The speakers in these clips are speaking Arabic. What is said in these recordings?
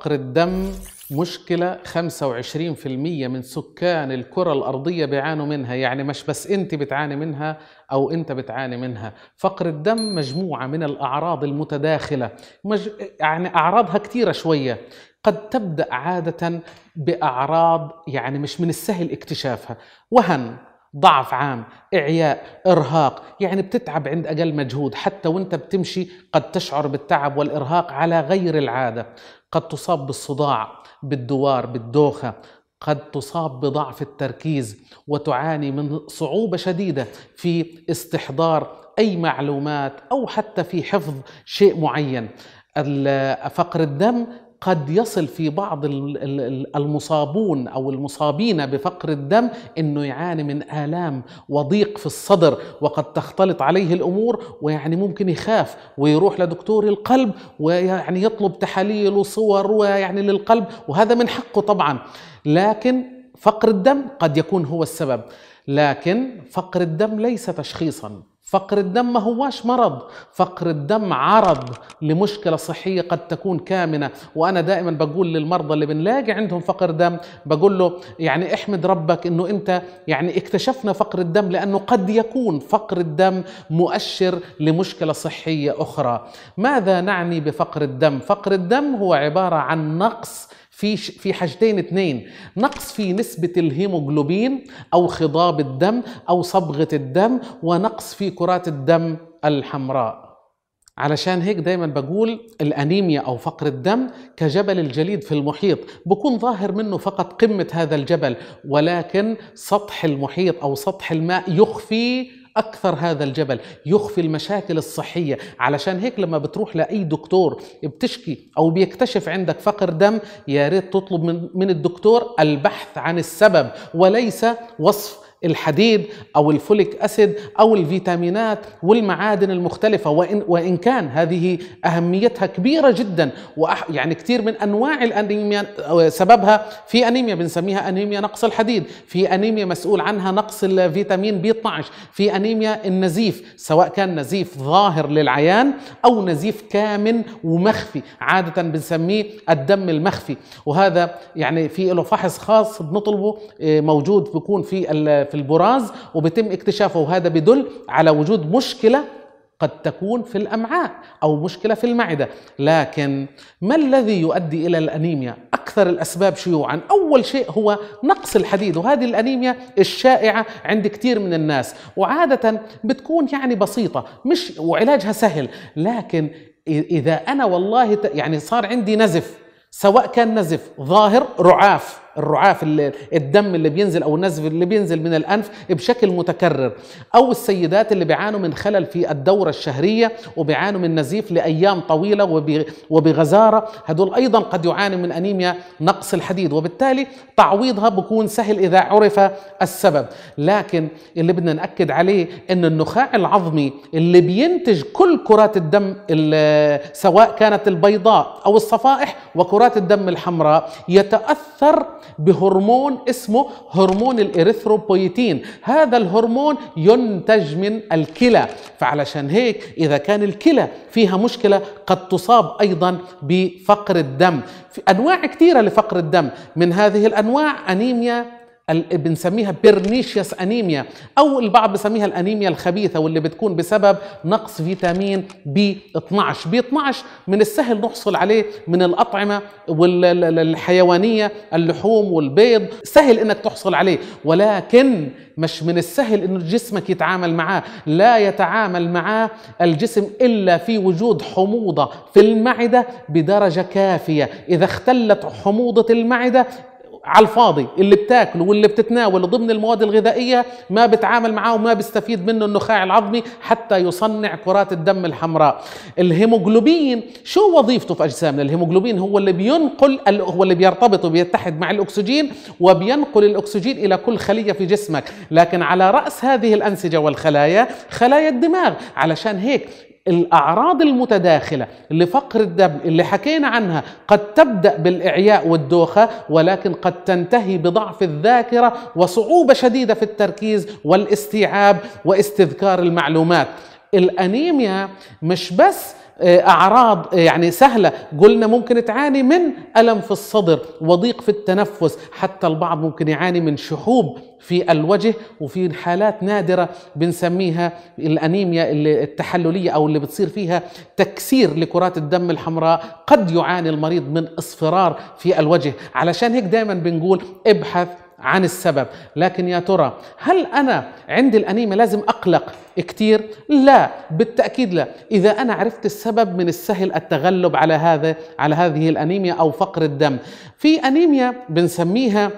فقر الدم مشكلة 25% من سكان الكرة الأرضية بيعانوا منها يعني مش بس أنت بتعاني منها أو أنت بتعاني منها فقر الدم مجموعة من الأعراض المتداخلة مج... يعني أعراضها كثيرة شوية قد تبدأ عادة بأعراض يعني مش من السهل اكتشافها وهن ضعف عام إعياء إرهاق يعني بتتعب عند أقل مجهود حتى وانت بتمشي قد تشعر بالتعب والإرهاق على غير العادة قد تصاب بالصداع بالدوار بالدوخة قد تصاب بضعف التركيز وتعاني من صعوبة شديدة في استحضار أي معلومات أو حتى في حفظ شيء معين فقر الدم قد يصل في بعض المصابون او المصابين بفقر الدم انه يعاني من الام وضيق في الصدر وقد تختلط عليه الامور ويعني ممكن يخاف ويروح لدكتور القلب ويعني يطلب تحاليل وصور ويعني للقلب وهذا من حقه طبعا لكن فقر الدم قد يكون هو السبب لكن فقر الدم ليس تشخيصا فقر الدم ما هواش مرض فقر الدم عرض لمشكلة صحية قد تكون كامنة وأنا دائما بقول للمرضى اللي بنلاقي عندهم فقر دم بقول له يعني احمد ربك أنه أنت يعني اكتشفنا فقر الدم لأنه قد يكون فقر الدم مؤشر لمشكلة صحية أخرى ماذا نعني بفقر الدم؟ فقر الدم هو عبارة عن نقص في في حاجتين اثنين نقص في نسبة الهيموجلوبين أو خضاب الدم أو صبغة الدم ونقص في كرات الدم الحمراء علشان هيك دايما بقول الانيميا او فقر الدم كجبل الجليد في المحيط بكون ظاهر منه فقط قمه هذا الجبل ولكن سطح المحيط او سطح الماء يخفي اكثر هذا الجبل يخفي المشاكل الصحيه علشان هيك لما بتروح لاي دكتور بتشكي او بيكتشف عندك فقر دم يا ريت تطلب من الدكتور البحث عن السبب وليس وصف الحديد او الفوليك اسيد او الفيتامينات والمعادن المختلفه وان وان كان هذه اهميتها كبيره جدا وأح يعني كثير من انواع الانيميا آه، سببها في انيميا بنسميها انيميا نقص الحديد، في انيميا مسؤول عنها نقص الفيتامين بي 12 في انيميا النزيف سواء كان نزيف ظاهر للعيان او نزيف كامن ومخفي عاده بنسميه الدم المخفي وهذا يعني في له فحص خاص بنطلبه آه، موجود بيكون في في البراز وبيتم اكتشافه وهذا بدل على وجود مشكله قد تكون في الامعاء او مشكله في المعده لكن ما الذي يؤدي الى الانيميا اكثر الاسباب شيوعا اول شيء هو نقص الحديد وهذه الانيميا الشائعه عند كثير من الناس وعاده بتكون يعني بسيطه مش وعلاجها سهل لكن اذا انا والله يعني صار عندي نزف سواء كان نزف ظاهر رعاف الرعاف اللي الدم اللي بينزل او النزف اللي بينزل من الانف بشكل متكرر او السيدات اللي بيعانوا من خلل في الدوره الشهريه وبيعانوا من نزيف لايام طويله وبغزاره هدول ايضا قد يعاني من انيميا نقص الحديد وبالتالي تعويضها بكون سهل اذا عرف السبب لكن اللي بدنا ناكد عليه ان النخاع العظمي اللي بينتج كل كرات الدم سواء كانت البيضاء او الصفائح وكرات الدم الحمراء يتاثر بهرمون اسمه هرمون الإريثروبويتين هذا الهرمون ينتج من الكلى فعلشان هيك إذا كان الكلى فيها مشكلة قد تصاب أيضا بفقر الدم في أنواع كثيرة لفقر الدم من هذه الأنواع أنيميا بنسميها بيرنيشيس انيميا او البعض بسميها الانيميا الخبيثه واللي بتكون بسبب نقص فيتامين بي 12 بي 12 من السهل نحصل عليه من الاطعمه والحيوانيه اللحوم والبيض سهل انك تحصل عليه ولكن مش من السهل انه جسمك يتعامل معاه لا يتعامل معاه الجسم الا في وجود حموضه في المعده بدرجه كافيه اذا اختلت حموضه المعده على الفاضي اللي بتاكله واللي بتتناوله ضمن المواد الغذائيه ما بتعامل معاه وما بيستفيد منه النخاع العظمي حتى يصنع كرات الدم الحمراء الهيموجلوبين شو وظيفته في اجسامنا الهيموجلوبين هو اللي بينقل هو اللي بيرتبط وبيتحد مع الاكسجين وبينقل الاكسجين الى كل خليه في جسمك لكن على راس هذه الانسجه والخلايا خلايا الدماغ علشان هيك الأعراض المتداخلة لفقر الدم اللي حكينا عنها قد تبدأ بالإعياء والدوخة ولكن قد تنتهي بضعف الذاكرة وصعوبة شديدة في التركيز والاستيعاب واستذكار المعلومات الأنيميا مش بس آه، اعراض آه، يعني سهله قلنا ممكن تعاني من الم في الصدر وضيق في التنفس حتى البعض ممكن يعاني من شحوب في الوجه وفي حالات نادره بنسميها الانيميا التحلليه او اللي بتصير فيها تكسير لكرات الدم الحمراء قد يعاني المريض من اصفرار في الوجه علشان هيك دائما بنقول ابحث عن السبب لكن يا ترى هل أنا عندي الأنيمة لازم أقلق كتير؟ لا بالتأكيد لا إذا أنا عرفت السبب من السهل التغلب على هذا على هذه الأنيميا أو فقر الدم في أنيميا بنسميها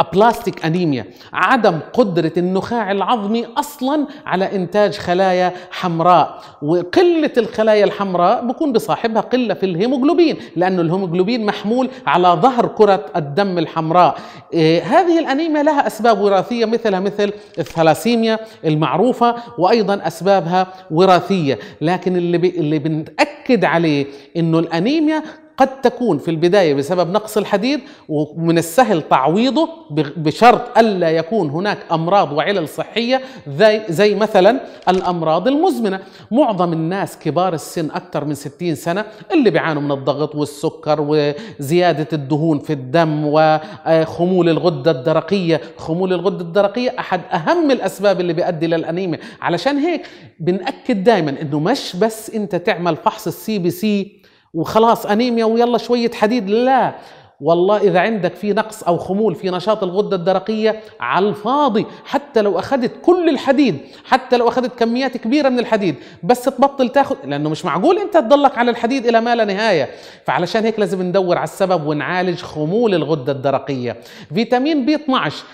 أبلاستيك أنيميا عدم قدرة النخاع العظمي أصلا على إنتاج خلايا حمراء وقلة الخلايا الحمراء بكون بصاحبها قلة في الهيموجلوبين لأن الهيموجلوبين محمول على ظهر كرة الدم الحمراء إيه هذه الأنيميا لها أسباب وراثية مثلها مثل الثلاسيميا المعروفة وأيضا أسبابها وراثية لكن اللي, بي... اللي بنتأكد عليه أنه الأنيميا قد تكون في البداية بسبب نقص الحديد ومن السهل تعويضه بشرط ألا يكون هناك أمراض وعلل صحية زي, زي مثلا الأمراض المزمنة معظم الناس كبار السن أكثر من 60 سنة اللي بيعانوا من الضغط والسكر وزيادة الدهون في الدم وخمول آه، الغدة الدرقية خمول الغدة الدرقية أحد أهم الأسباب اللي بيؤدي للأنيميا علشان هيك بنأكد دايما أنه مش بس أنت تعمل فحص السي بي سي وخلاص انيميا ويلا شويه حديد لا والله إذا عندك في نقص أو خمول في نشاط الغدة الدرقية على الفاضي حتى لو أخذت كل الحديد حتى لو أخذت كميات كبيرة من الحديد بس تبطل تاخذ لأنه مش معقول أنت تضلك على الحديد إلى ما لا نهاية فعلشان هيك لازم ندور على السبب ونعالج خمول الغدة الدرقية فيتامين بي 12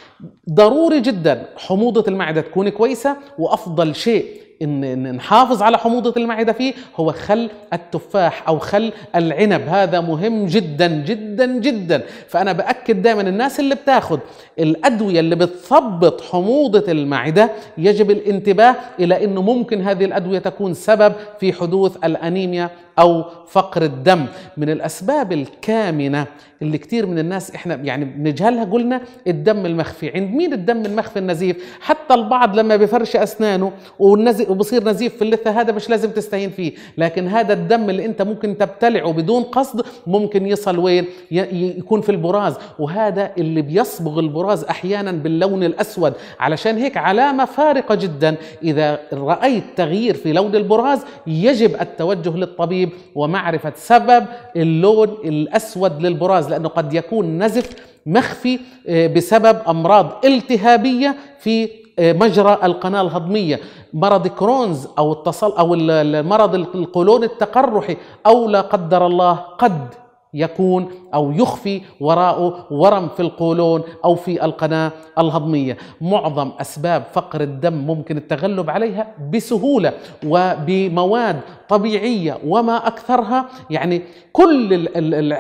ضروري جدا حموضة المعدة تكون كويسة وأفضل شيء ان نحافظ على حموضه المعده فيه هو خل التفاح او خل العنب هذا مهم جدا جدا جدا فانا باكد دائما الناس اللي بتاخد الادويه اللي بتثبط حموضه المعده يجب الانتباه الى انه ممكن هذه الادويه تكون سبب في حدوث الانيميا او فقر الدم من الاسباب الكامنه اللي كتير من الناس احنا يعني بنجهلها قلنا الدم المخفي عند مين الدم المخفي النزيف حتى البعض لما بفرش اسنانه وبصير نزيف في اللثه هذا مش لازم تستهين فيه لكن هذا الدم اللي انت ممكن تبتلعه بدون قصد ممكن يصل وين يكون في البراز وهذا اللي بيصبغ البراز احيانا باللون الاسود علشان هيك علامه فارقه جدا اذا رايت تغيير في لون البراز يجب التوجه للطبيب الطبيب ومعرفة سبب اللون الأسود للبراز لأنه قد يكون نزف مخفي آه، بسبب أمراض التهابية في آه، مجرى القناة الهضمية مرض كرونز أو التصل أو مرض القولون التقرحي أو لا قدر الله قد يكون أو يخفي وراءه ورم في القولون أو في القناة الهضمية معظم أسباب فقر الدم ممكن التغلب عليها بسهولة وبمواد طبيعية وما أكثرها يعني كل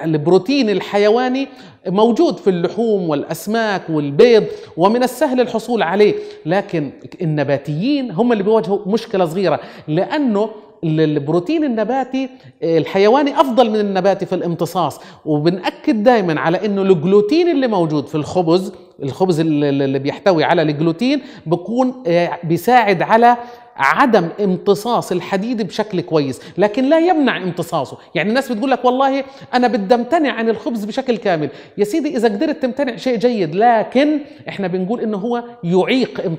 البروتين الحيواني موجود في اللحوم والأسماك والبيض ومن السهل الحصول عليه لكن النباتيين هم اللي بيواجهوا مشكلة صغيرة لأنه للبروتين النباتي آه، الحيواني افضل من النباتي في الامتصاص وبنأكد دايما على انه الجلوتين اللي موجود في الخبز الخبز اللي بيحتوي على الجلوتين بيكون آه، بيساعد على عدم امتصاص الحديد بشكل كويس لكن لا يمنع امتصاصه يعني الناس بتقول لك والله انا بدي امتنع عن الخبز بشكل كامل يا سيدي اذا قدرت تمتنع شيء جيد لكن احنا بنقول انه هو يعيق امتصاص